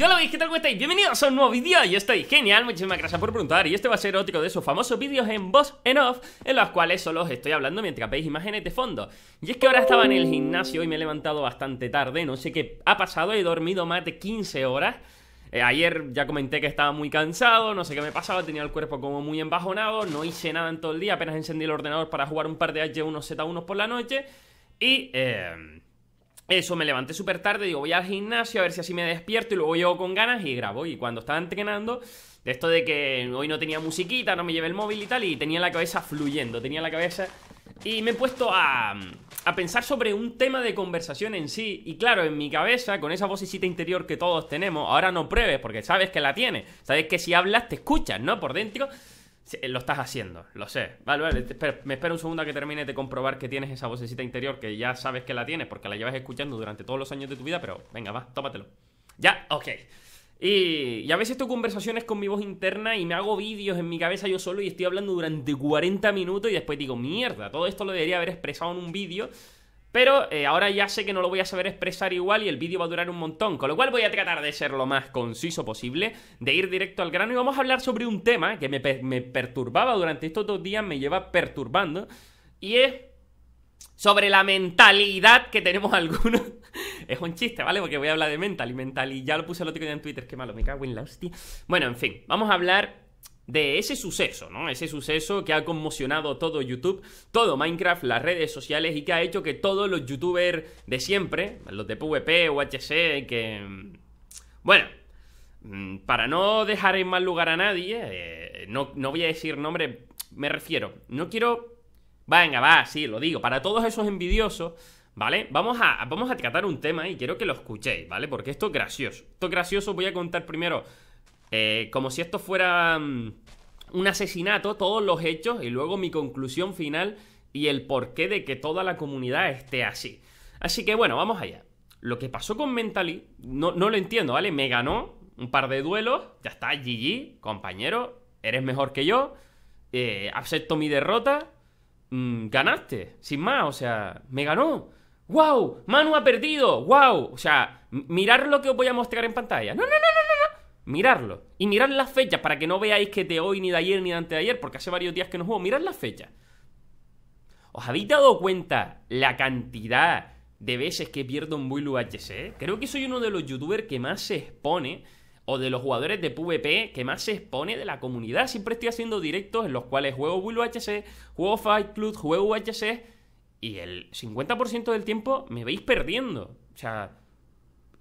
yo lo veis, ¿qué tal cómo estáis? Bienvenidos a un nuevo vídeo, yo estoy genial, muchísimas gracias por preguntar Y este va a ser otro de esos famosos vídeos en voz en off En los cuales solo os estoy hablando mientras veis imágenes de fondo Y es que ahora estaba en el gimnasio y me he levantado bastante tarde No sé qué ha pasado, he dormido más de 15 horas eh, ayer ya comenté que estaba muy cansado, no sé qué me pasaba, tenía el cuerpo como muy embajonado, no hice nada en todo el día, apenas encendí el ordenador para jugar un par de H1Z1 por la noche y eh, eso, me levanté súper tarde, digo, voy al gimnasio a ver si así me despierto y luego llego con ganas y grabo. Y cuando estaba entrenando, de esto de que hoy no tenía musiquita, no me llevé el móvil y tal, y tenía la cabeza fluyendo, tenía la cabeza... Y me he puesto a, a pensar sobre un tema de conversación en sí. Y claro, en mi cabeza, con esa vocecita interior que todos tenemos, ahora no pruebes porque sabes que la tiene Sabes que si hablas te escuchas, ¿no? Por dentro. Lo estás haciendo, lo sé. Vale, vale, me espero un segundo a que termine de comprobar que tienes esa vocecita interior que ya sabes que la tienes porque la llevas escuchando durante todos los años de tu vida, pero venga, va, tómatelo. Ya, ok. Y, y, a veces tengo conversaciones con mi voz interna y me hago vídeos en mi cabeza yo solo y estoy hablando durante 40 minutos y después digo, mierda, todo esto lo debería haber expresado en un vídeo pero eh, ahora ya sé que no lo voy a saber expresar igual y el vídeo va a durar un montón, con lo cual voy a tratar de ser lo más conciso posible, de ir directo al grano y vamos a hablar sobre un tema que me, me perturbaba durante estos dos días, me lleva perturbando, y es sobre la mentalidad que tenemos algunos. es un chiste, ¿vale? Porque voy a hablar de mental y mental y ya lo puse el otro día en Twitter, qué malo, me cago en la hostia. Bueno, en fin, vamos a hablar de ese suceso, ¿no? Ese suceso que ha conmocionado todo YouTube, todo Minecraft, las redes sociales y que ha hecho que todos los youtubers de siempre, los de PvP, UHC, que... Mm, bueno, mm, para no dejar en mal lugar a nadie, eh, no, no voy a decir nombre, me refiero, no quiero... Venga, va, sí, lo digo, para todos esos envidiosos... ¿Vale? Vamos a, vamos a tratar un tema y quiero que lo escuchéis, ¿vale? Porque esto es gracioso. Esto es gracioso, voy a contar primero eh, como si esto fuera mm, un asesinato, todos los hechos y luego mi conclusión final y el porqué de que toda la comunidad esté así. Así que bueno, vamos allá. Lo que pasó con Mentally, no, no lo entiendo, ¿vale? Me ganó un par de duelos, ya está, GG, compañero, eres mejor que yo, eh, acepto mi derrota, mm, ganaste, sin más, o sea, me ganó. ¡Wow! Manu ha perdido, ¡wow! O sea, mirar lo que os voy a mostrar en pantalla. No, no, no, no mirarlo. Y mirar las fechas para que no veáis que te hoy, ni de ayer, ni de antes de ayer, porque hace varios días que no juego. Mirad las fechas. ¿Os habéis dado cuenta la cantidad de veces que pierdo en Build HC Creo que soy uno de los youtubers que más se expone, o de los jugadores de PvP que más se expone de la comunidad. Siempre estoy haciendo directos en los cuales juego Build HC juego Fight Club, juego HC y el 50% del tiempo me veis perdiendo. O sea,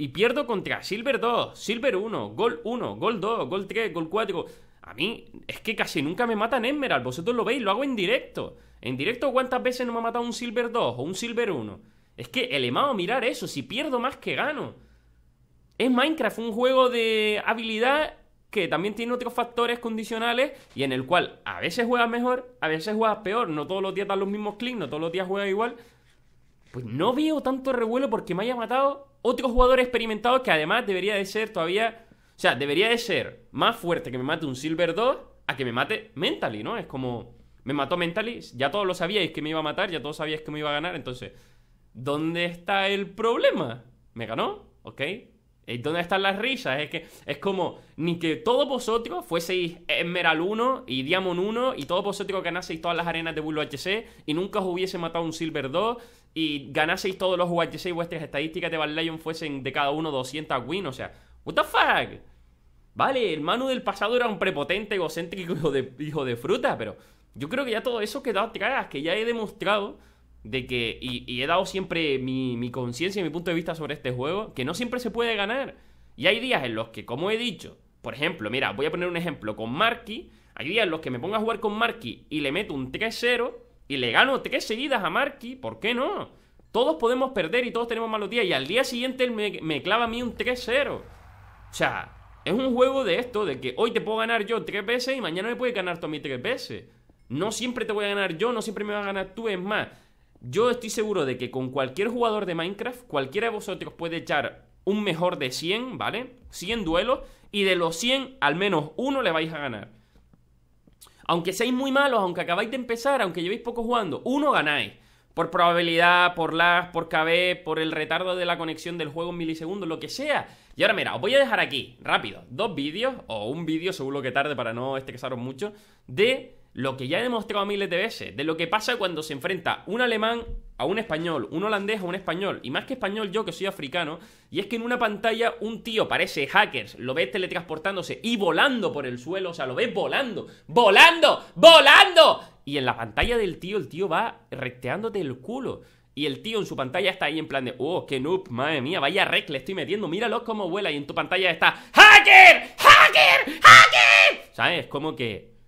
y pierdo contra Silver 2, Silver 1, Gol 1, Gol 2, Gol 3, Gol 4. A mí es que casi nunca me matan Emerald. Vosotros lo veis, lo hago en directo. En directo, ¿cuántas veces no me ha matado un Silver 2 o un Silver 1? Es que el emao, mirar eso, si pierdo más que gano. Es Minecraft, un juego de habilidad que también tiene otros factores condicionales y en el cual a veces juegas mejor, a veces juegas peor, no todos los días dan los mismos clics, no todos los días juegas igual, pues no veo tanto revuelo porque me haya matado otro jugador experimentado que además debería de ser todavía... O sea, debería de ser más fuerte que me mate un Silver 2 a que me mate Mentally, ¿no? Es como... Me mató Mentally, ya todos lo sabíais que me iba a matar, ya todos sabíais que me iba a ganar, entonces... ¿Dónde está el problema? ¿Me ganó? ¿Ok? ¿Dónde están las risas? Es que es como, ni que todos vosotros fueseis Esmeral 1 y Diamond 1 y todos vosotros ganaseis todas las arenas de Bullo HC y nunca os hubiese matado un Silver 2 y ganaseis todos los UHC y vuestras estadísticas de valleyon fuesen de cada uno 200 win, o sea, what the fuck? Vale, el Manu del pasado era un prepotente, egocéntrico hijo de, hijo de fruta, pero yo creo que ya todo eso quedó atrás, que ya he demostrado de que, y, he dado siempre mi, conciencia y mi punto de vista sobre este juego, que no siempre se puede ganar. Y hay días en los que, como he dicho, por ejemplo, mira, voy a poner un ejemplo con Marky. Hay días en los que me pongo a jugar con Marky y le meto un 3-0 y le gano 3 seguidas a Marky. ¿Por qué no? Todos podemos perder y todos tenemos malos días. Y al día siguiente me, clava a mí un 3-0. O sea, es un juego de esto, de que hoy te puedo ganar yo 3 veces y mañana me puedes ganar tú a mí 3 veces. No siempre te voy a ganar yo, no siempre me vas a ganar tú. Es más, yo estoy seguro de que con cualquier jugador de Minecraft, cualquiera de vosotros puede echar un mejor de 100, ¿vale? 100 duelos y de los 100 al menos uno le vais a ganar. Aunque seáis muy malos, aunque acabáis de empezar, aunque llevéis poco jugando, uno ganáis. Por probabilidad, por lag, por KB, por el retardo de la conexión del juego en milisegundos, lo que sea. Y ahora mira, os voy a dejar aquí, rápido, dos vídeos, o un vídeo, seguro que tarde para no estresaros mucho, de lo que ya he demostrado miles de veces, de lo que pasa cuando se enfrenta un alemán a un español, un holandés a un español, y más que español yo que soy africano, y es que en una pantalla un tío parece hackers, lo ves teletransportándose y volando por el suelo, o sea, lo ves volando, volando, volando, y en la pantalla del tío el tío va recteándote el culo. Y el tío en su pantalla está ahí en plan de, oh, qué noob, madre mía, vaya rec, le estoy metiendo, míralo cómo vuela. Y en tu pantalla está, ¡Hacker! ¡Hacker! ¡Hacker! ¿Sabes? Como que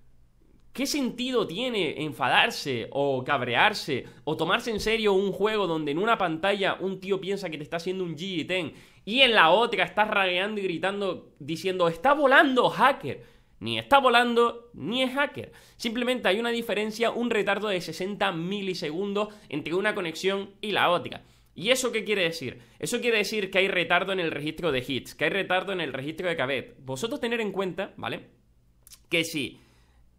¿Qué sentido tiene enfadarse o cabrearse o tomarse en serio un juego donde en una pantalla un tío piensa que te está haciendo un g y en la otra estás ragueando y gritando diciendo está volando hacker? Ni está volando ni es hacker. Simplemente hay una diferencia, un retardo de 60 milisegundos entre una conexión y la otra. ¿Y eso qué quiere decir? Eso quiere decir que hay retardo en el registro de hits, que hay retardo en el registro de cabez. Vosotros tener en cuenta, ¿vale? Que si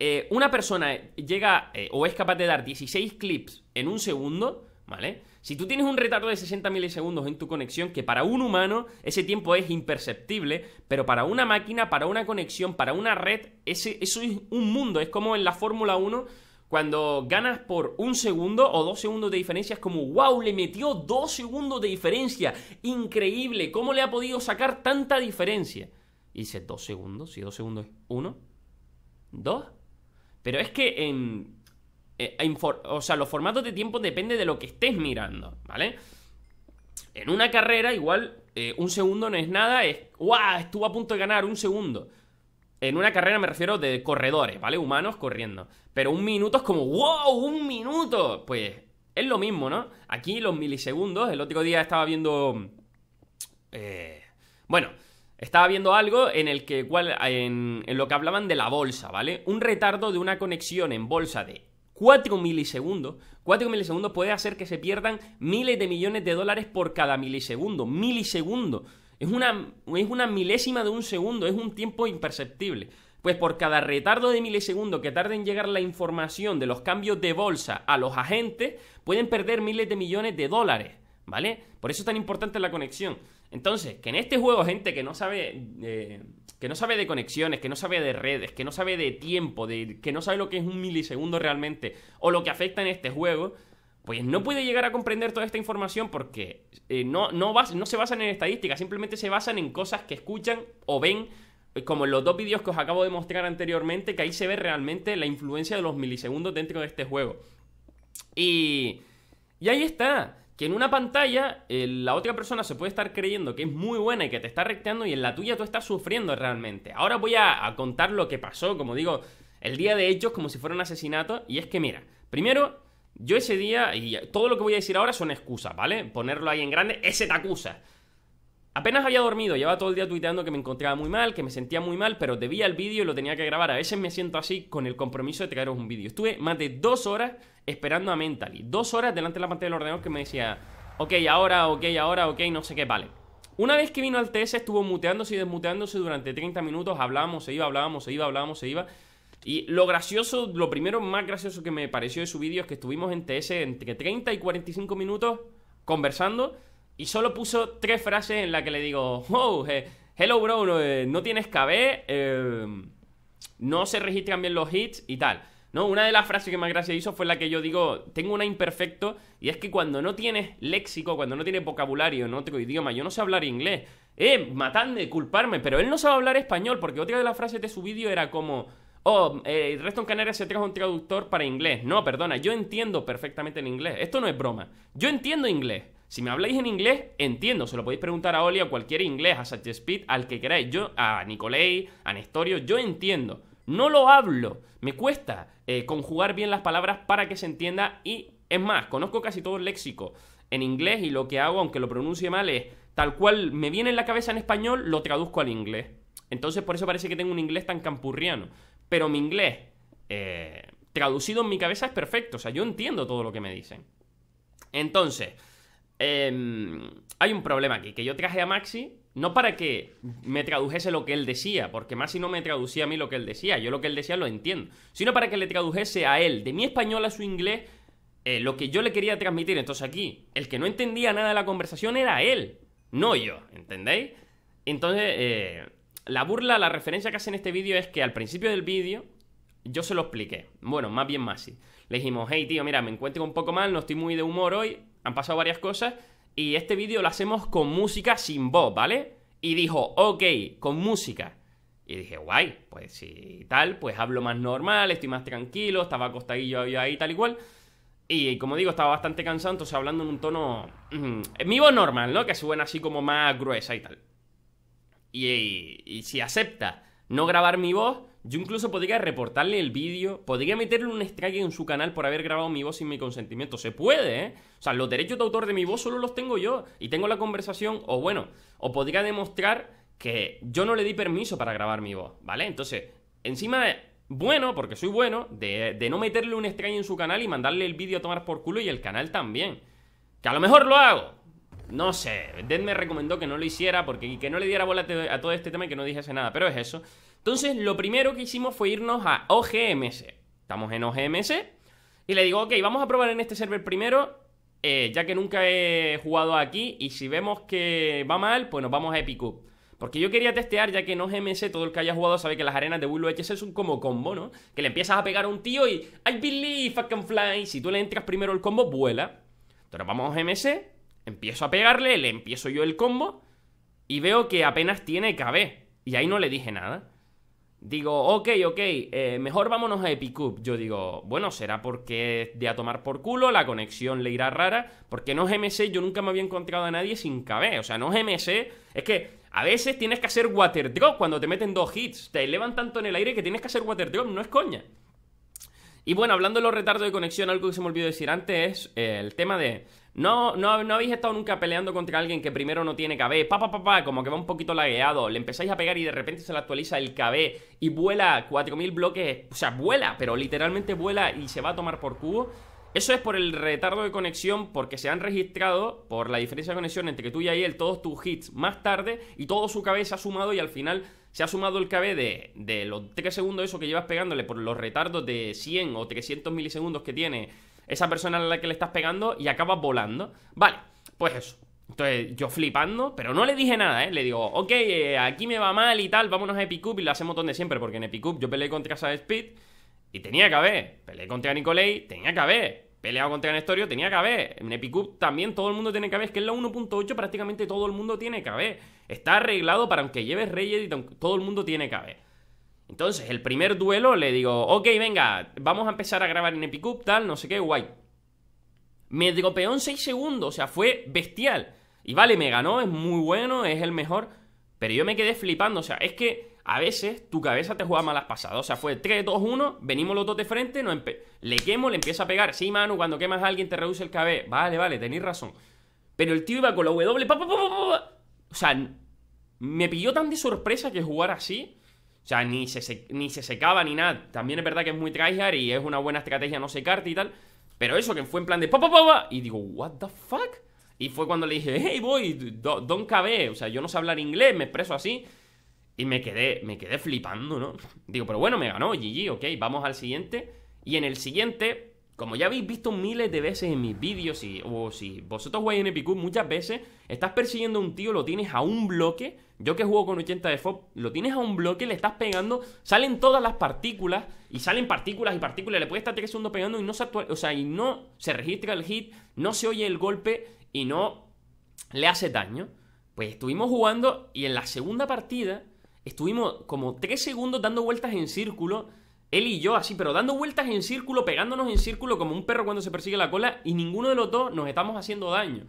eh, una persona llega eh, o es capaz de dar 16 clips en un segundo, ¿vale? Si tú tienes un retardo de 60 milisegundos en tu conexión, que para un humano ese tiempo es imperceptible, pero para una máquina, para una conexión, para una red, ese, eso es un mundo. Es como en la Fórmula 1, cuando ganas por un segundo o dos segundos de diferencia, es como, wow, le metió dos segundos de diferencia. Increíble, ¿cómo le ha podido sacar tanta diferencia? Y dos segundos, si dos segundos es uno, dos pero es que en... Eh, o sea, los formatos de tiempo dependen de lo que estés mirando, ¿vale? En una carrera igual eh, un segundo no es nada, es... ¡Wow! Estuvo a punto de ganar un segundo. En una carrera me refiero de corredores, ¿vale? Humanos corriendo. Pero un minuto es como, wow, un minuto. Pues es lo mismo, ¿no? Aquí los milisegundos, el otro día estaba viendo... Eh, bueno, estaba viendo algo en el que en, en lo que hablaban de la bolsa, ¿vale? Un retardo de una conexión en bolsa de 4 milisegundos, 4 milisegundos puede hacer que se pierdan miles de millones de dólares por cada milisegundo, milisegundo. Es una, es una milésima de un segundo, es un tiempo imperceptible. Pues por cada retardo de milisegundo que tarde en llegar la información de los cambios de bolsa a los agentes, pueden perder miles de millones de dólares, ¿vale? Por eso es tan importante la conexión. Entonces, que en este juego gente que no sabe eh, que no sabe de conexiones, que no sabe de redes, que no sabe de tiempo, que no sabe lo que es un milisegundo realmente o lo que afecta en este juego, pues no puede llegar a comprender toda esta información porque eh, no, no se basan en estadísticas, simplemente se basan en cosas que escuchan o ven eh, como en los dos vídeos que os acabo de mostrar anteriormente, que ahí se ve realmente la influencia de los milisegundos dentro de este juego. Y, y ahí está que en una pantalla eh, la otra persona se puede estar creyendo que es muy buena y que te está recteando y en la tuya tú estás sufriendo realmente. Ahora voy a, contar lo que pasó, como digo, el día de hechos como si fuera un asesinato. Y es que mira, primero, yo ese día, y todo lo que voy a decir ahora son excusas, ¿vale? Ponerlo ahí en grande, ese te acusa. Apenas había dormido, llevaba todo el día tuiteando que me encontraba muy mal, que me sentía muy mal, pero debía el vídeo y lo tenía que grabar. A veces me siento así con el compromiso de traeros un vídeo. Estuve más de dos horas esperando a Mentally. Dos horas delante de la pantalla del ordenador que me decía, ok, ahora, ok, ahora, ok, no sé qué, vale. Una vez que vino al TS estuvo muteándose y desmuteándose durante 30 minutos, hablábamos, se iba, hablábamos, se iba, hablábamos, se iba. Y lo gracioso, lo primero más gracioso que me pareció de su vídeo es que estuvimos en TS entre 30 y 45 minutos conversando y solo puso tres frases en las que le digo, Wow, hello bro, no, eh, tienes KB, eh, no se registran bien los hits y tal. ¿no? Una de las frases que más gracia hizo fue la que yo digo, tengo una imperfecto, y es que cuando no tienes léxico, cuando no tienes vocabulario, no otro idioma, yo no sé hablar inglés, eh, matadme, culparme, pero él no sabe hablar español, porque otra de las frases de su vídeo era como... Oh, eh, resto Reston Canarias se trajo un traductor para inglés. No, perdona, yo entiendo perfectamente el inglés. Esto no es broma. Yo entiendo inglés. Si me habláis en inglés, entiendo. Se lo podéis preguntar a Oli, a cualquier inglés, a Speed, al que queráis. Yo, a Nicolai, a Nestorio, yo entiendo. No lo hablo. Me cuesta eh, conjugar bien las palabras para que se entienda y es más, conozco casi todo el léxico en inglés y lo que hago, aunque lo pronuncie mal, es tal cual me viene en la cabeza en español, lo traduzco al inglés. Entonces por eso parece que tengo un inglés tan campurriano. Pero mi inglés, eh, traducido en mi cabeza, es perfecto. O sea, yo entiendo todo lo que me dicen. Entonces, em, hay un problema aquí, que yo traje a Maxi no para que me tradujese lo que él decía, porque más no me traducía a mí lo que él decía, yo lo que él decía lo entiendo, sino para que le tradujese a él, de mi español a su inglés, eh, lo que yo le quería transmitir. Entonces aquí, el que no entendía nada de la conversación era él, no yo, ¿entendéis? Entonces, eh, la burla, la referencia que hace en este vídeo es que al principio del vídeo yo se lo expliqué, bueno, más bien más Le dijimos, hey tío, mira, me encuentro un poco mal, no estoy muy de humor hoy, han pasado varias cosas y este vídeo lo hacemos con música sin voz, ¿vale? Y dijo, ok, con música. Y dije, guay, pues si tal, pues hablo más normal, estoy más tranquilo, estaba acostadillo yo ahí, tal y cual. Y como digo, estaba bastante cansado, entonces hablando en un tono... Mm, mi voz normal, ¿no? Que suena así como más gruesa y tal. y si acepta no grabar mi voz, yo incluso podría reportarle el vídeo, podría meterle un strike en su canal por haber grabado mi voz sin mi consentimiento. Se puede, ¿eh? O sea, los derechos de autor de mi voz solo los tengo yo y tengo la conversación, o bueno, o podría demostrar que yo no le di permiso para grabar mi voz, ¿vale? Entonces, encima bueno, porque soy bueno, de, no meterle un strike en su canal y mandarle el vídeo a tomar por culo y el canal también. Que a lo mejor lo hago, no sé, Dead me recomendó que no lo hiciera porque, que no le diera bola a todo este tema y que no dijese nada, pero es eso. Entonces, lo primero que hicimos fue irnos a OGMS. Estamos en OGMS. Y le digo, ok, vamos a probar en este server primero, eh, ya que nunca he jugado aquí. Y si vemos que va mal, pues nos vamos a Epicup. Porque yo quería testear, ya que en OGMS todo el que haya jugado sabe que las arenas de es son como combo, ¿no? Que le empiezas a pegar a un tío y I believe I can fly. Si tú le entras primero el combo, vuela. Entonces vamos a OGMS, empiezo a pegarle, le empiezo yo el combo y veo que apenas tiene KB. Y ahí no le dije nada. Digo, ok, ok, eh, mejor vámonos a Epicup. Yo digo, bueno, será porque de a tomar por culo, la conexión le irá rara, porque no es MS, yo nunca me había encontrado a nadie sin KB, o sea, no es MS, es que a veces tienes que hacer water drop cuando te meten dos hits, te elevan tanto en el aire que tienes que hacer water drop, no es coña. Y bueno, hablando de los retardos de conexión, algo que se me olvidó decir antes es el tema de no, no, no habéis estado nunca peleando contra alguien que primero no tiene KB. Papá, como que va un poquito lagueado. Le empezáis a pegar y de repente se le actualiza el KB y vuela 4000 bloques. O sea, vuela, pero literalmente vuela y se va a tomar por cubo. Eso es por el retardo de conexión, porque se han registrado, por la diferencia de conexión entre que tú y él, todos tus hits más tarde y todo su KB se ha sumado y al final se ha sumado el KB de, los 3 segundos eso que llevas pegándole por los retardos de 100 o 300 milisegundos que tiene esa persona a la que le estás pegando y acabas volando. Vale, pues eso. Entonces yo flipando, pero no le dije nada, ¿eh? Le digo, ok, eh, aquí me va mal y tal, vámonos a Epicup y lo hacemos donde siempre, porque en Epicup yo peleé contra Sad Speed y tenía que haber. Peleé contra Nicole, tenía que haber. Peleado contra Nestorio, tenía que haber. En Epicup también todo el mundo tiene que haber. Es que en la 1.8 prácticamente todo el mundo tiene que haber. Está arreglado para aunque lleves Reyes y todo el mundo tiene que entonces, el primer duelo le digo, ok, venga, vamos a empezar a grabar en Epicup, tal, no sé qué, guay. Me dropeó en 6 segundos, o sea, fue bestial. Y vale, me ganó, es muy bueno, es el mejor. Pero yo me quedé flipando, o sea, es que a veces tu cabeza te juega malas pasadas. O sea, fue 3, 2, 1, venimos los dos de frente, no le quemo, le empieza a pegar. Sí, Manu, cuando quemas a alguien te reduce el KB. Vale, vale, tenéis razón. Pero el tío iba con la W, O sea, me pilló tan de sorpresa que jugar así o sea, ni se, ni se secaba ni nada. También es verdad que es muy tryhard y es una buena estrategia no secarte y tal. Pero eso, que fue en plan de ¡Papá! Y digo, ¿What the fuck? Y fue cuando le dije, hey voy don don't O sea, yo no sé hablar inglés, me expreso así. Y me quedé, me quedé flipando, ¿no? Digo, pero bueno, me ganó, GG, ok, vamos al siguiente. Y en el siguiente, como ya habéis visto miles de veces en mis vídeos, y, o si vosotros jugáis en Epicus muchas veces, estás persiguiendo a un tío, lo tienes a un bloque. Yo que juego con 80 de FOB, lo tienes a un bloque, le estás pegando, salen todas las partículas, y salen partículas y partículas, le puedes estar 3 segundos pegando y no se o sea, y no se registra el hit, no se oye el golpe y no le hace daño. Pues estuvimos jugando y en la segunda partida estuvimos como 3 segundos dando vueltas en círculo él y yo así, pero dando vueltas en círculo, pegándonos en círculo como un perro cuando se persigue la cola y ninguno de los dos nos estamos haciendo daño.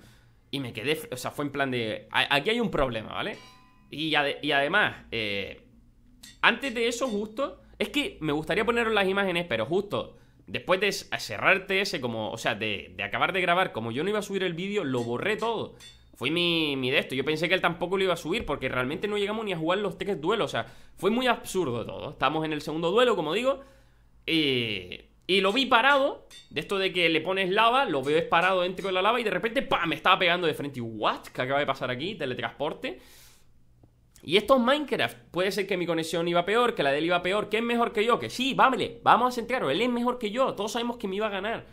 Y me quedé, o sea, fue en plan de, aquí hay un problema, ¿vale? Y, y además, eh, antes de eso justo, es que me gustaría poneros las imágenes, pero justo después de cerrarte ese como, o sea, de, de acabar de grabar, como yo no iba a subir el vídeo, lo borré todo. Fue mi, mi de esto. Yo pensé que él tampoco lo iba a subir porque realmente no llegamos ni a jugar los tres duelos. O sea, fue muy absurdo todo. Estamos en el segundo duelo, como digo. Y, y lo vi parado. De esto de que le pones lava, lo veo parado dentro de la lava y de repente, ¡pam! Me estaba pegando de frente. Y, ¿what? ¿Qué acaba de pasar aquí? Teletransporte. Y esto es Minecraft. Puede ser que mi conexión iba peor, que la de él iba peor, que es mejor que yo, que sí, vámele, vamos a centrarlo, él es mejor que yo, todos sabemos que me iba a ganar.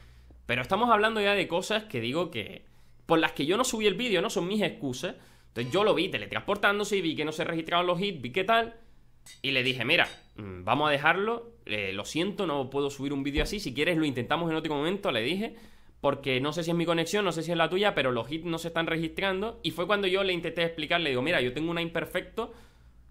Pero estamos hablando ya de cosas que digo que por las que yo no subí el vídeo, no son mis excusas. Entonces yo lo vi teletransportándose y vi que no se registraban los hits, vi qué tal. Y le dije, mira, mm, vamos a dejarlo. Eh, lo siento, no puedo subir un vídeo así. Si quieres, lo intentamos en otro momento, le dije. Porque no sé si es mi conexión, no sé si es la tuya, pero los hits no se están registrando. Y fue cuando yo le intenté explicar, le digo, mira, yo tengo una imperfecto.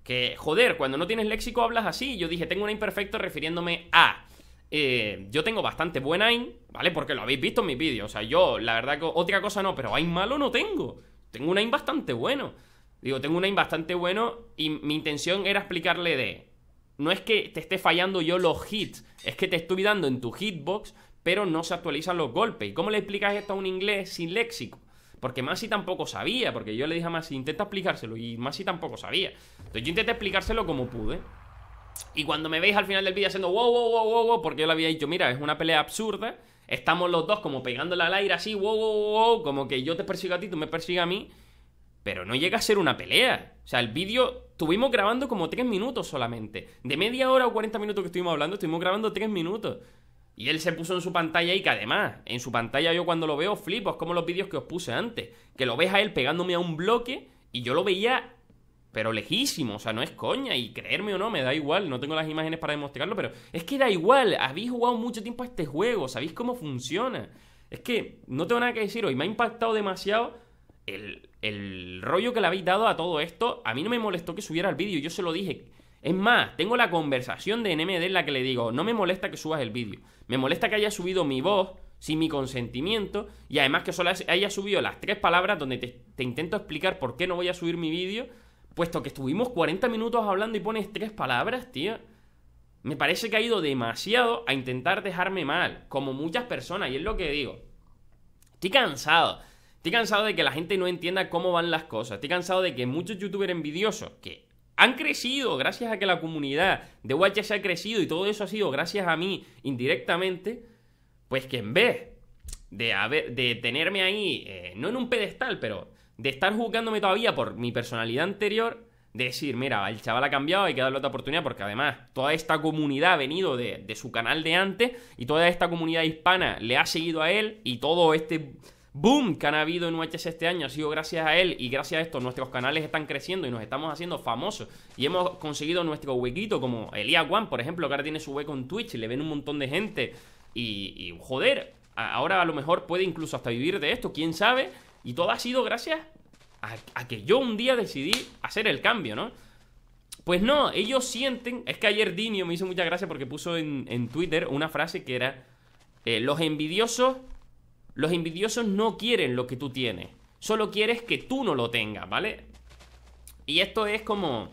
Que, joder, cuando no tienes léxico hablas así. Yo dije, tengo una imperfecto refiriéndome a. Eh, yo tengo bastante buen aim, ¿vale? Porque lo habéis visto en mis vídeos. O sea, yo, la verdad que otra cosa no, pero aim malo no tengo. Tengo un aim bastante bueno. Digo, tengo un aim bastante bueno y mi intención era explicarle de... No es que te esté fallando yo los hits, es que te estoy dando en tu hitbox, pero no se actualizan los golpes. ¿Y cómo le explicas esto a un inglés sin léxico? Porque Masi tampoco sabía, porque yo le dije a Masi, intenta explicárselo, y Masi tampoco sabía. Entonces yo intenté explicárselo como pude. Y cuando me veis al final del vídeo haciendo wow, wow, wow, wow, wow, porque yo lo había dicho, mira, es una pelea absurda. Estamos los dos como pegándola al aire así, wow, wow, wow, como que yo te persigo a ti, tú me persigues a mí. Pero no llega a ser una pelea. O sea, el vídeo estuvimos grabando como tres minutos solamente. De media hora o 40 minutos que estuvimos hablando, estuvimos grabando tres minutos. Y él se puso en su pantalla y que además, en su pantalla yo cuando lo veo flipo, es como los vídeos que os puse antes, que lo ves a él pegándome a un bloque y yo lo veía pero lejísimo, o sea, no es coña, y creerme o no, me da igual, no tengo las imágenes para demostrarlo, pero es que da igual, habéis jugado mucho tiempo a este juego, sabéis cómo funciona. Es que no tengo nada que decir hoy, me ha impactado demasiado el, rollo que le habéis dado a todo esto. A mí no me molestó que subiera el vídeo, yo se lo dije. Es más, tengo la conversación de NMD en la que le digo, no me molesta que subas el vídeo, me molesta que haya subido mi voz sin mi consentimiento y además que solo haya subido las tres palabras donde te, te intento explicar por qué no voy a subir mi vídeo Puesto que estuvimos 40 minutos hablando y pones tres palabras, tío. Me parece que ha ido demasiado a intentar dejarme mal, como muchas personas, y es lo que digo. Estoy cansado. Estoy cansado de que la gente no entienda cómo van las cosas. Estoy cansado de que muchos youtubers envidiosos, que han crecido gracias a que la comunidad de Watch se ha crecido y todo eso ha sido gracias a mí indirectamente, pues que en vez de, haber, de tenerme ahí, eh, no en un pedestal, pero de estar juzgándome todavía por mi personalidad anterior, de decir, mira, el chaval ha cambiado, hay que darle otra oportunidad, porque además toda esta comunidad ha venido de, su canal de antes y toda esta comunidad hispana le ha seguido a él y todo este boom que han habido en UHS este año ha sido gracias a él y gracias a esto nuestros canales están creciendo y nos estamos haciendo famosos y hemos conseguido nuestro huequito como Elia Juan... por ejemplo, que ahora tiene su hueco en Twitch y le ven un montón de gente y, y joder, ahora a lo mejor puede incluso hasta vivir de esto, quién sabe, y todo ha sido gracias a, que yo un día decidí hacer el cambio, ¿no? Pues no, ellos sienten. Es que ayer Dinio me hizo mucha gracia porque puso en, Twitter una frase que era: eh, Los envidiosos. Los envidiosos no quieren lo que tú tienes. Solo quieres que tú no lo tengas, ¿vale? Y esto es como.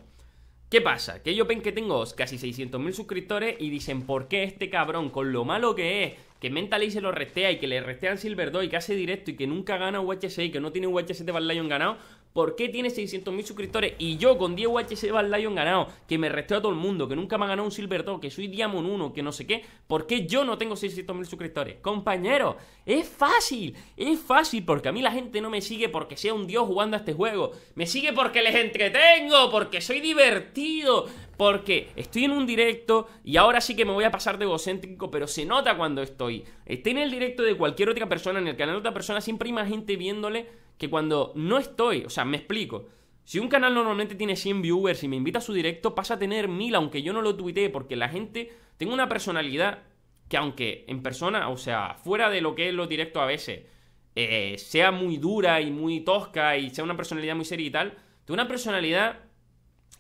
¿Qué pasa? Que ellos ven que tengo casi 600.000 suscriptores y dicen, ¿por qué este cabrón, con lo malo que es, que mentalice se lo restea y que le restean Silver 2 y que hace directo y que nunca gana UHC y que no tiene UHC de Bad ganado, ¿por qué tiene 600.000 suscriptores y yo con 10 UHC de Lion ganado, que me restea a todo el mundo, que nunca me ha ganado un Silver 2, que soy Diamond 1, que no sé qué, ¿por qué yo no tengo 600.000 suscriptores? Compañeros, es fácil, es fácil porque a mí la gente no me sigue porque sea un dios jugando a este juego, me sigue porque les entretengo, porque soy divertido, porque estoy en un directo y ahora sí que me voy a pasar de egocéntrico, pero se nota cuando estoy. Esté en el directo de cualquier otra persona, en el canal de otra persona, siempre hay más gente viéndole que cuando no estoy. O sea, me explico. Si un canal normalmente tiene 100 viewers y me invita a su directo, pasa a tener 1000, aunque yo no lo tuitee, porque la gente. Tengo una personalidad que, aunque en persona, o sea, fuera de lo que es lo directo a veces, eh, sea muy dura y muy tosca y sea una personalidad muy seria y tal, tengo una personalidad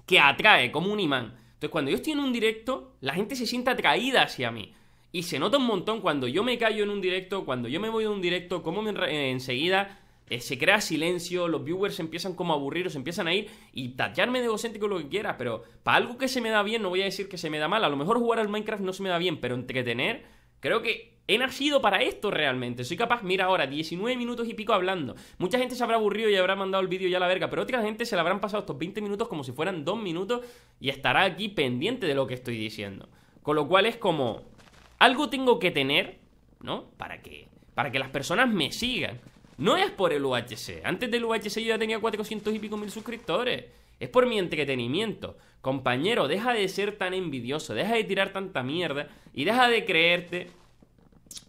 que atrae como un imán. Entonces, cuando yo estoy en un directo, la gente se siente atraída hacia mí. Y se nota un montón cuando yo me callo en un directo, cuando yo me voy de un directo, como eh, enseguida eh, se crea silencio, los viewers empiezan como a aburrir, empiezan a ir y tacharme de egocéntrico lo que quiera pero para algo que se me da bien, no voy a decir que se me da mal. A lo mejor jugar al Minecraft no se me da bien, pero entretener, creo que He nacido para esto realmente. Soy capaz, mira ahora, 19 minutos y pico hablando. Mucha gente se habrá aburrido y habrá mandado el vídeo ya a la verga, pero otra gente se le habrán pasado estos 20 minutos como si fueran 2 minutos y estará aquí pendiente de lo que estoy diciendo. Con lo cual es como, algo tengo que tener, ¿no? Para que, para que las personas me sigan. No es por el UHC. Antes del UHC yo ya tenía 400 y pico mil suscriptores. Es por mi entretenimiento. Compañero, deja de ser tan envidioso, deja de tirar tanta mierda y deja de creerte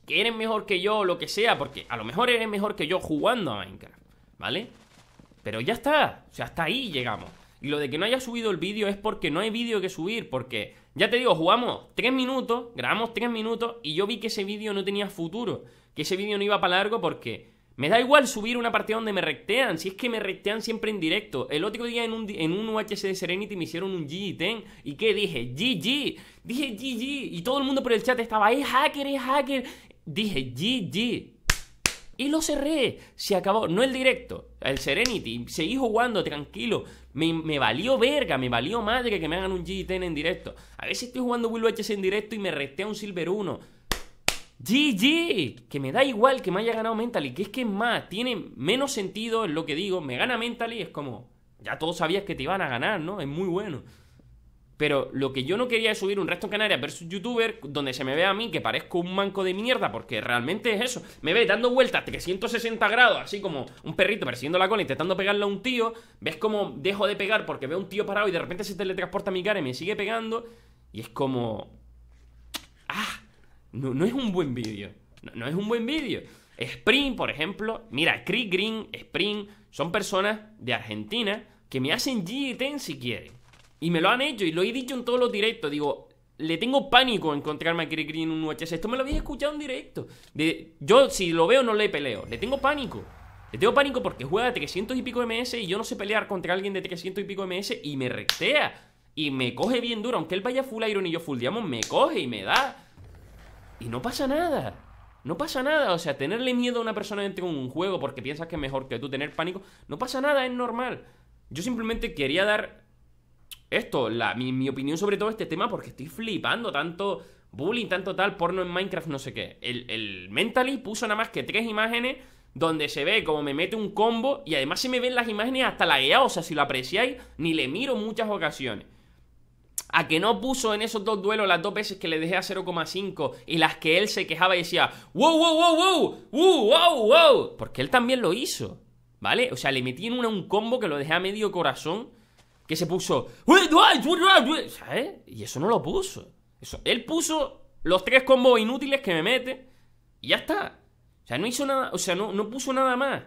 que eres mejor que yo o lo que sea, porque a lo mejor eres mejor que yo jugando a Minecraft, ¿vale? Pero ya está, o sea, hasta ahí llegamos. Y lo de que no haya subido el vídeo es porque no hay vídeo que subir, porque, ya te digo, jugamos 3 minutos, grabamos 3 minutos y yo vi que ese vídeo no tenía futuro, que ese vídeo no iba para largo porque me da igual subir una partida donde me rectean, si es que me rectean siempre en directo. El otro día en un, UHC de Serenity me hicieron un G10. E ¿Y qué dije? GG. Dije GG. Y todo el mundo por el chat estaba, es hacker, es hacker dije GG. Y lo cerré. Se acabó. No el directo. El Serenity. Seguí jugando tranquilo. Me, valió verga. Me valió madre que me hagan un G10 en directo. A veces estoy jugando Will en directo y me resté a un Silver 1. GG. Que me da igual que me haya ganado Mentally. Que es que es más. Tiene menos sentido en lo que digo. Me gana Mentally. Es como. Ya todos sabías que te iban a ganar, ¿no? Es muy bueno. Pero lo que yo no quería es subir un resto en Canarias versus youtuber donde se me ve a mí que parezco un manco de mierda, porque realmente es eso. Me ve dando vueltas 360 grados, así como un perrito persiguiendo la cola intentando pegarle a un tío. Ves como dejo de pegar porque veo a un tío parado y de repente se teletransporta a mi cara y me sigue pegando. Y es como. ¡Ah! No, es un buen vídeo. No, es un buen vídeo. Spring, por ejemplo. Mira, Chris Green, Spring, son personas de Argentina que me hacen GTN si quieren. Y me lo han hecho y lo he dicho en todos los directos. Digo, le tengo pánico encontrarme a Chris Green en un UHS. Esto me lo habéis escuchado en directo. De, yo, si lo veo, no le peleo. Le tengo pánico. Le tengo pánico porque juega de 300 y pico MS y yo no sé pelear contra alguien de 300 y pico MS y me rectea. Y me coge bien duro. Aunque él vaya full Iron y yo full Diamond, me coge y me da. Y no pasa nada. No pasa nada, o sea, tenerle miedo a una persona dentro de un juego porque piensas que es mejor que tú tener pánico, no pasa nada, es normal. Yo simplemente quería dar esto, mi, opinión sobre todo este tema, porque estoy flipando tanto bullying, tanto tal, porno en Minecraft, no sé qué. El, el Mentally puso nada más que tres imágenes donde se ve como me mete un combo y además se me ven las imágenes hasta lagueadas, o sea, si lo apreciáis, ni le miro muchas ocasiones. A que no puso en esos dos duelos las dos veces que le dejé a 0,5 y las que él se quejaba y decía, wow, wow, wow, wow, wow, wow, wow, porque él también lo hizo, ¿vale? O sea, le metí en una un combo que lo dejé a medio corazón que se puso. ¿Sabes? Y eso no lo puso. Eso, él puso los tres combos inútiles que me mete. Y ya está. O sea, no hizo nada. O sea, no, no puso nada más.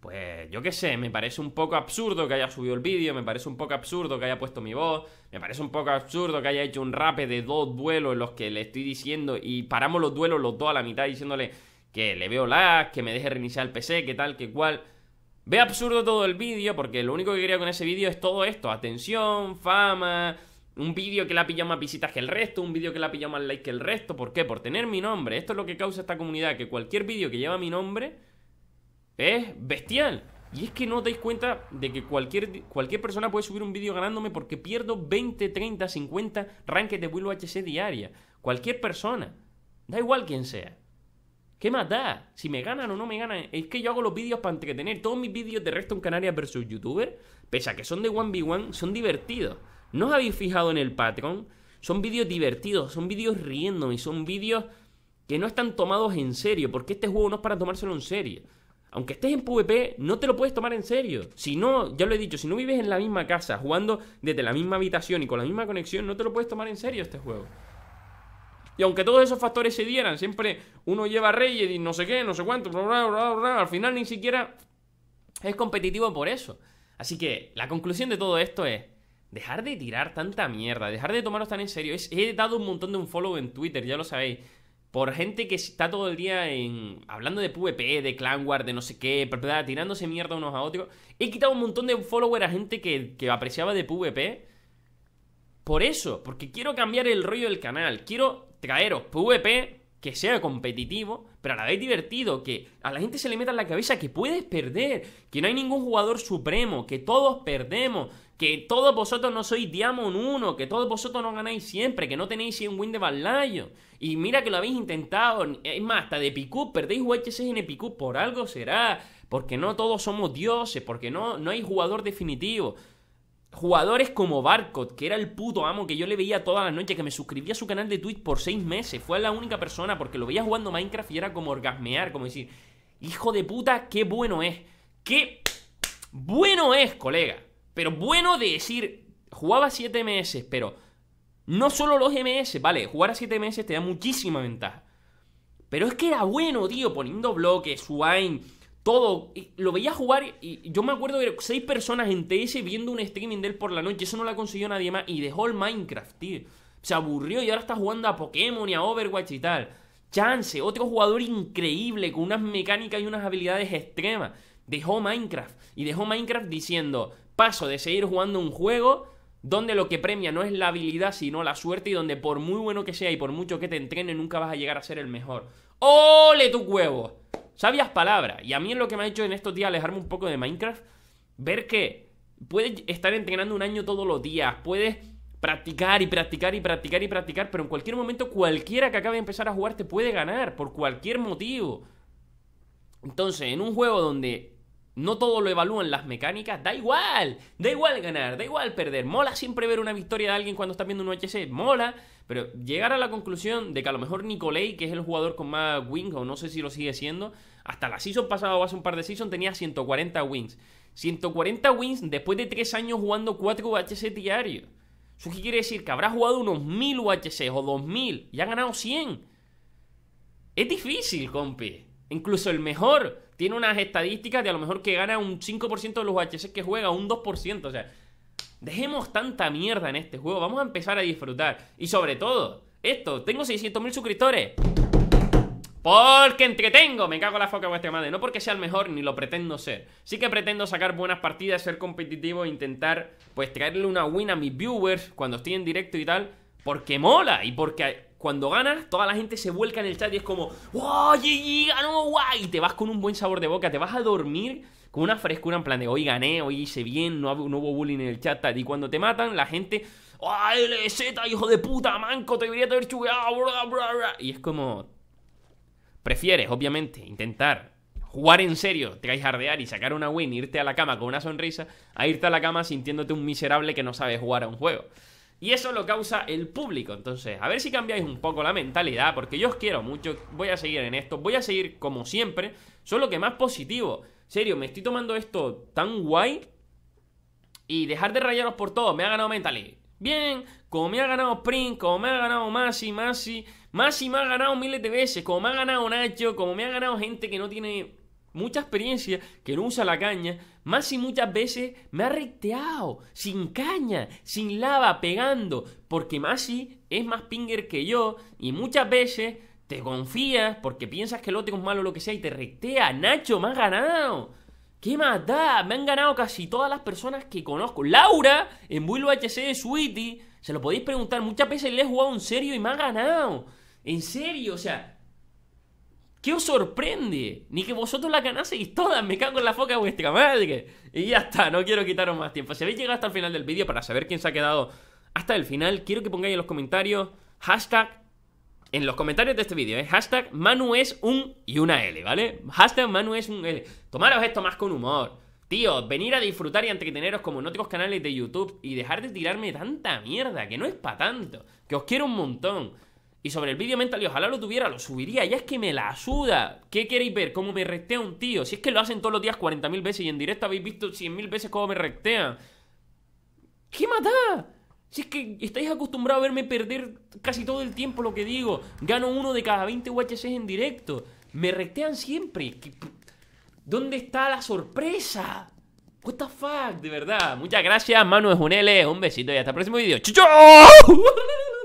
Pues yo qué sé, me parece un poco absurdo que haya subido el vídeo, me parece un poco absurdo que haya puesto mi voz, me parece un poco absurdo que haya hecho un rape de dos duelos en los que le estoy diciendo y paramos los duelos los dos a la mitad diciéndole que le veo lag, que me deje reiniciar el PC, que tal, que cual. Ve absurdo todo el vídeo, porque lo único que quería con ese vídeo es todo esto: atención, fama. Un vídeo que la ha pillado más visitas que el resto, un vídeo que la ha pillado más likes que el resto. ¿Por qué? Por tener mi nombre. Esto es lo que causa esta comunidad, que cualquier vídeo que lleva mi nombre es bestial. Y es que no os dais cuenta de que cualquier, cualquier persona puede subir un vídeo ganándome porque pierdo 20, 30, 50 rankings de vuelo HC diaria. Cualquier persona. Da igual quién sea. ¿Qué más da? Si me ganan o no me ganan. Es que yo hago los vídeos para entretener. Todos mis vídeos de Resto en Canarias versus YouTuber, pese a que son de 1v1, son divertidos. ¿No os habéis fijado en el patrón? Son vídeos divertidos, son vídeos riéndome, son vídeos que no están tomados en serio, porque este juego no es para tomárselo en serio. Aunque estés en PvP, no te lo puedes tomar en serio. Si no, ya lo he dicho, si no vives en la misma casa, jugando desde la misma habitación y con la misma conexión, no te lo puedes tomar en serio este juego. Y aunque todos esos factores se dieran, siempre uno lleva a Reyes y no sé qué, no sé cuánto, al final ni siquiera es competitivo por eso. Así que la conclusión de todo esto es, dejar de tirar tanta mierda, dejar de tomaros tan en serio. he dado un montón de un follow en Twitter, ya lo sabéis. Por gente que está todo el día en, hablando de PvP, de Clan War, de no sé qué, tirándose mierda unos a otros. He quitado un montón de follower a gente que, que apreciaba de PvP. Por eso, porque quiero cambiar el rollo del canal. Quiero traeros PvP que sea competitivo, pero a la vez divertido, que a la gente se le meta en la cabeza que puedes perder, que no hay ningún jugador supremo, que todos perdemos, que todos vosotros no sois Diamond uno, que todos vosotros no ganáis siempre, que no tenéis 100 win de Ballayo. Y mira que lo habéis intentado, es más, hasta de picup perdéis UHC en picup por algo será, porque no todos somos dioses, porque no, no hay jugador definitivo. Jugadores como Barcott, que era el puto amo que yo le veía todas las noches, que me suscribía a su canal de Twitch por seis meses. Fue la única persona porque lo veía jugando Minecraft y era como orgasmear, como decir, hijo de puta, qué bueno es. Qué bueno es, colega. Pero bueno de decir, jugaba 7 meses, pero no solo los MS, vale, jugar a 7 meses te da muchísima ventaja. Pero es que era bueno, tío, poniendo bloques, wine todo. Lo veía jugar y yo me acuerdo de seis personas en TS viendo un streaming de él por la noche. Eso no la consiguió nadie más. Y dejó el Minecraft, tío. Se aburrió y ahora está jugando a Pokémon y a Overwatch y tal. Chance, otro jugador increíble con unas mecánicas y unas habilidades extremas. Dejó Minecraft. Y dejó Minecraft diciendo, paso de seguir jugando un juego donde lo que premia no es la habilidad, sino la suerte y donde por muy bueno que sea y por mucho que te entrene, nunca vas a llegar a ser el mejor. ¡Ole tu huevo! Sabias palabras. Y a mí es lo que me ha hecho en estos días alejarme un poco de Minecraft. Ver que puedes estar entrenando un año todos los días. Puedes practicar y practicar y practicar y practicar. Pero en cualquier momento cualquiera que acabe de empezar a jugar te puede ganar. Por cualquier motivo. Entonces, en un juego donde no todo lo evalúan las mecánicas. Da igual. Da igual ganar. Da igual perder. Mola siempre ver una victoria de alguien cuando estás viendo un UHC. Mola. Pero llegar a la conclusión de que a lo mejor Nicolay, que es el jugador con más wings, o no sé si lo sigue siendo, hasta la season pasada o hace un par de seasons tenía 140 wins. 140 wins después de 3 años jugando 4 UHC diarios. ¿Eso qué quiere decir? Que habrá jugado unos 1000 UHC o 2000 y ha ganado 100. Es difícil, compi. Incluso el mejor tiene unas estadísticas de a lo mejor que gana un 5% de los UHC que juega, un 2%. O sea, dejemos tanta mierda en este juego. Vamos a empezar a disfrutar. Y sobre todo, esto, tengo 600.000 suscriptores. Porque entretengo, me cago en la foca con este madre. No porque sea el mejor, ni lo pretendo ser. Sí que pretendo sacar buenas partidas, ser competitivo e intentar, pues, traerle una win a mis viewers cuando estoy en directo y tal. Porque mola y porque cuando ganas, toda la gente se vuelca en el chat y es como, ¡Wow! GG, ganó, guay. Y te vas con un buen sabor de boca, te vas a dormir con una frescura en plan de, hoy gané, hoy hice bien, no, hubo bullying en el chat, Y cuando te matan, la gente, ¡Ay, LZ, e hijo de puta, manco, te debería haber chugado! Y es como, prefieres, obviamente, intentar jugar en serio, te ardear y sacar una win, irte a la cama con una sonrisa, a irte a la cama sintiéndote un miserable que no sabe jugar a un juego. Y eso lo causa el público. Entonces, a ver si cambiáis un poco la mentalidad, porque yo os quiero mucho, voy a seguir en esto, voy a seguir como siempre, solo que más positivo. Serio, me estoy tomando esto tan guay y dejar de rayaros por todo. Me ha ganado Mentally Bien, como me ha ganado Print, como me ha ganado Masi, Masi, Masi me ha ganado miles de veces, como me ha ganado Nacho, como me ha ganado gente que no tiene mucha experiencia que no usa la caña, y muchas veces me ha recteado, sin caña, sin lava, pegando, porque Masi es más pinger que yo y muchas veces te confías porque piensas que el otro es malo o lo que sea y te rectea. Nacho, me ha ganado. ¿Qué más da? Me han ganado casi todas las personas que conozco. Laura, en Willow HC de Sweetie, se lo podéis preguntar, muchas veces le he jugado en serio y me ha ganado. En serio, o sea, ¿Qué os sorprende? Ni que vosotros la ganaseis todas, me cago en la foca vuestra madre. Y ya está, no quiero quitaros más tiempo. Si habéis llegado hasta el final del vídeo para saber quién se ha quedado hasta el final, quiero que pongáis en los comentarios hashtag, en los comentarios de este vídeo, ¿eh? hashtag Manu es un y una L, ¿vale? Hashtag Manu es un L. Tomaros esto más con humor. Tío, venir a disfrutar y entreteneros como en otros canales de YouTube y dejar de tirarme tanta mierda, que no es para tanto, que os quiero un montón. Y sobre el vídeo mental, y ojalá lo tuviera, lo subiría. Ya es que me la suda. ¿Qué queréis ver? ¿Cómo me rectea un tío? Si es que lo hacen todos los días 40.000 veces y en directo habéis visto 100.000 veces cómo me rectean. ¿Qué mata Si es que estáis acostumbrados a verme perder casi todo el tiempo lo que digo. Gano uno de cada 20 UHCs en directo. Me rectean siempre. ¿Dónde está la sorpresa? What the fuck, de verdad. Muchas gracias, Manu de Juneles. Un besito y hasta el próximo vídeo. ¡Chucho!